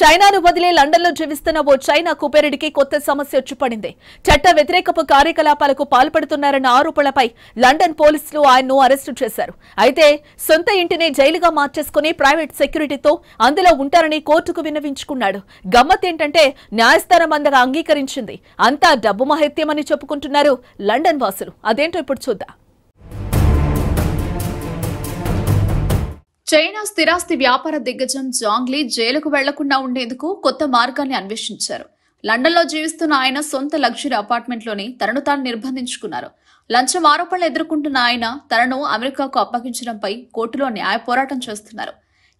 చైనాను వదిలే లండన్లో జీవిస్తున్న ఓ చైనా కుబేరుడికి కొత్త సమస్య వచ్చిపడింది చట్ట వ్యతిరేకపు కార్యకలాపాలకు పాల్పడుతున్నారన్న ఆరోపణలపై లండన్ పోలీసులు ఆయన్ను అరెస్టు చేశారు అయితే సొంత ఇంటిని జైలుగా మార్చేసుకుని ప్రైవేట్ సెక్యూరిటీతో అందులో ఉంటారని కోర్టుకు విన్నవించుకున్నాడు గమ్మత్ ఏంటంటే న్యాయస్థానం అందగా అంగీకరించింది అంతా డబ్బు మహిత్యమని చెప్పుకుంటున్నారు లండన్ వాసులు అదేంటో ఇప్పుడు చూద్దాం చైనా స్థిరాస్తి వ్యాపార దిగ్గజం జాంగ్లీ జైలుకు వెళ్లకుండా ఉండేందుకు కొత్త మార్గాన్ని అన్వేషించారు లండన్లో జీవిస్తున్న ఆయన సొంత లగ్జరీ అపార్ట్మెంట్లోని తనను తాను నిర్బంధించుకున్నారు లంచం ఆరోపణలు ఎదుర్కొంటున్న ఆయన తనను అమెరికాకు అప్పగించడంపై కోర్టులో న్యాయ పోరాటం చేస్తున్నారు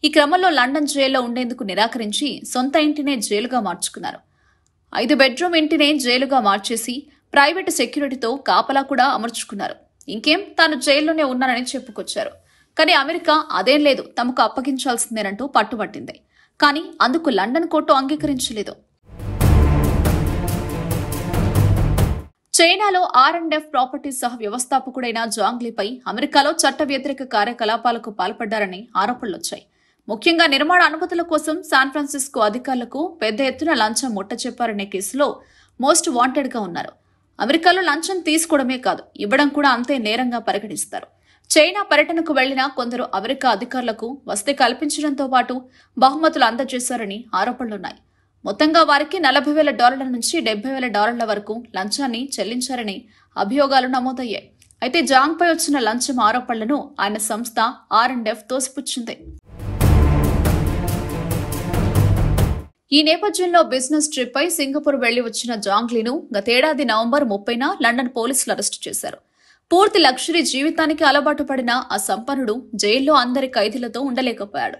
ఈ క్రమంలో లండన్ జైల్లో ఉండేందుకు నిరాకరించి సొంత ఇంటినే జైలుగా మార్చుకున్నారు ఐదు బెడ్రూమ్ ఇంటినే జైలుగా మార్చేసి ప్రైవేటు సెక్యూరిటీతో కాపలా కూడా అమర్చుకున్నారు ఇంకేం తాను జైల్లోనే ఉన్నానని చెప్పుకొచ్చారు కానీ అమెరికా అదేం లేదు తమకు అప్పగించాల్సిందేనంటూ పట్టుబట్టింది కానీ అందుకు లండన్ కోర్టు అంగీకరించలేదు చైనాలో ఆర్ అండ్ ఎఫ్ ప్రాపర్టీ సహ వ్యవస్థాపకుడైన జాంగ్లీపై అమెరికాలో చట్ట వ్యతిరేక కార్యకలాపాలకు పాల్పడ్డారని ఆరోపణలొచ్చాయి ముఖ్యంగా నిర్మాణ అనుమతుల కోసం శాన్ ఫ్రాన్సిస్కో అధికారులకు పెద్ద ఎత్తున లంచం ముట్టచెప్పారనే కేసులో మోస్ట్ వాంటెడ్గా ఉన్నారు అమెరికాలో లంచం తీసుకోవడమే కాదు ఇవ్వడం కూడా అంతే నేరంగా పరిగణిస్తారు చైనా పర్యటనకు వెళ్లిన కొందరు అమెరికా అధికారులకు వసతి కల్పించడంతో పాటు బహుమతులు అందజేశారని ఆరోపణలున్నాయి మొత్తంగా వారికి నలభై వేల డాలర్ల నుంచి డెబ్బై వేల డాలర్ల వరకు లంచాన్ని చెల్లించారని అభియోగాలు నమోదయ్యాయి అయితే జాంగ్పై వచ్చిన లంచం ఆరోపణలను ఆయన సంస్థ ఆర్ అండ్ ఎఫ్ తోసిపుచ్చింది ఈ నేపథ్యంలో బిజినెస్ ట్రిప్ పై సింగపూర్ వెళ్లి వచ్చిన జాంగ్లీను గతేడాది నవంబర్ ముప్పైన లండన్ పోలీసులు అరెస్టు చేశారు పూర్తి లగ్జరీ జీవితానికి అలవాటు పడిన ఆ సంపన్నుడు జైల్లో అందరి ఖైదీలతో ఉండలేకపోయాడు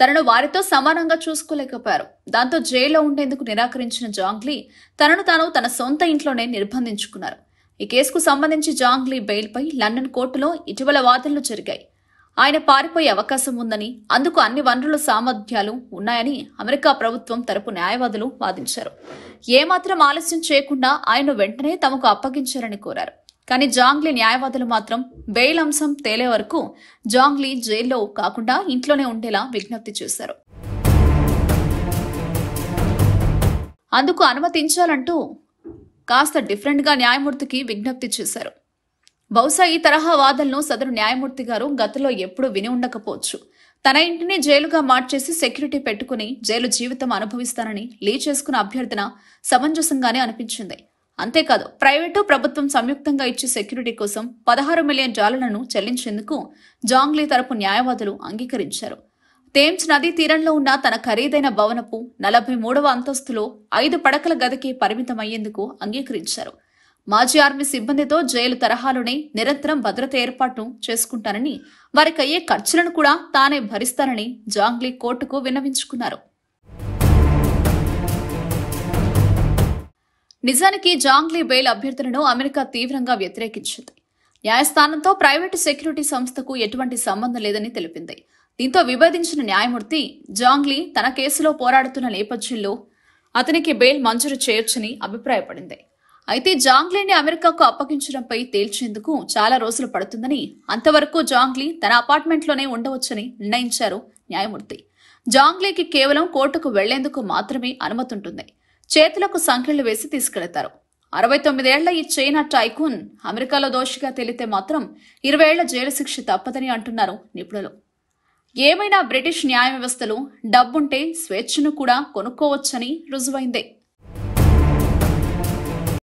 తనను వారితో సమానంగా చూసుకోలేకపోయారు దాంతో జైల్లో ఉండేందుకు నిరాకరించిన జాంగ్లీ తనను తాను తన సొంత ఇంట్లోనే నిర్బంధించుకున్నారు ఈ కేసుకు సంబంధించి జాంగ్లీ బెయిల్పై లండన్ కోర్టులో ఇటీవల వాదనలు జరిగాయి ఆయన పారిపోయే అవకాశం ఉందని అందుకు అన్ని వనరుల సామర్థ్యాలు ఉన్నాయని అమెరికా ప్రభుత్వం తరపు న్యాయవాదులు వాదించారు ఏమాత్రం ఆలస్యం చేయకుండా ఆయన వెంటనే తమకు అప్పగించారని కోరారు కానీ జాంగ్లీ న్యాయవాదులు మాత్రం బెయిల్ అంశం తేలే వరకు జాంగ్లీ జైల్లో కాకుండా ఇంట్లోనే ఉండేలా విజ్ఞప్తి చేశారు అందుకు అనుమతించాలంటూ కాస్త డిఫరెంట్గా న్యాయమూర్తికి విజ్ఞప్తి చేశారు బహుశా ఈ తరహా వాదనను సదరు న్యాయమూర్తి గారు గతంలో ఎప్పుడూ విని ఉండకపోవచ్చు తన ఇంటిని జైలుగా మార్చేసి సెక్యూరిటీ పెట్టుకుని జైలు జీవితం అనుభవిస్తానని లీ చేసుకున్న అభ్యర్థన సమంజసంగానే అనిపించింది అంతేకాదు ప్రైవేటు ప్రభుత్వం సంయుక్తంగా ఇచ్చే సెక్యూరిటీ కోసం పదహారు మిలియన్ డాలర్లను చెల్లించేందుకు జాంగ్లీ తరపు న్యాయవాదులు అంగీకరించారు థేమ్స్ నదీ తీరంలో ఉన్న తన ఖరీదైన భవనపు నలభై మూడవ అంతస్తులో ఐదు పడకల గదికి పరిమితమయ్యేందుకు అంగీకరించారు మాజీ ఆర్మీ సిబ్బందితో జైలు తరహాలోనే నిరంతరం భద్రత ఏర్పాటు చేసుకుంటానని వారికయ్యే ఖర్చులను కూడా తానే భరిస్తానని జాంగ్లీ కోర్టుకు విన్నవించుకున్నారు నిజానికి జాంగ్లీ బెయిల్ అభ్యర్థులను అమెరికా తీవ్రంగా వ్యతిరేకించింది న్యాయస్థానంతో ప్రైవేటు సెక్యూరిటీ సంస్థకు ఎటువంటి సంబంధం లేదని తెలిపింది దీంతో విభేదించిన న్యాయమూర్తి జాంగ్లీ తన కేసులో పోరాడుతున్న నేపథ్యంలో అతనికి బెయిల్ మంజూరు చేయొచ్చని అభిప్రాయపడింది అయితే జాంగ్లీని అమెరికాకు అప్పగించడంపై తేల్చేందుకు చాలా రోజులు పడుతుందని అంతవరకు జాంగ్లీ తన అపార్ట్మెంట్లోనే ఉండవచ్చని నిర్ణయించారు న్యాయమూర్తి జాంగ్లీకి కేవలం కోర్టుకు వెళ్లేందుకు మాత్రమే అనుమతి ఉంటుంది చేతులకు సంఖ్యలు వేసి తీసుకెళతారు అరవై తొమ్మిదేళ్ల ఈ చైనా టైకూన్ అమెరికాలో దోషిగా తేలితే మాత్రం ఇరవై ఏళ్ల జైలు శిక్ష తప్పదని అంటున్నారు నిపుణులు ఏమైనా బ్రిటిష్ న్యాయ వ్యవస్థలు డబ్బుంటే స్వేచ్ఛను కూడా కొనుక్కోవచ్చని రుజువైందే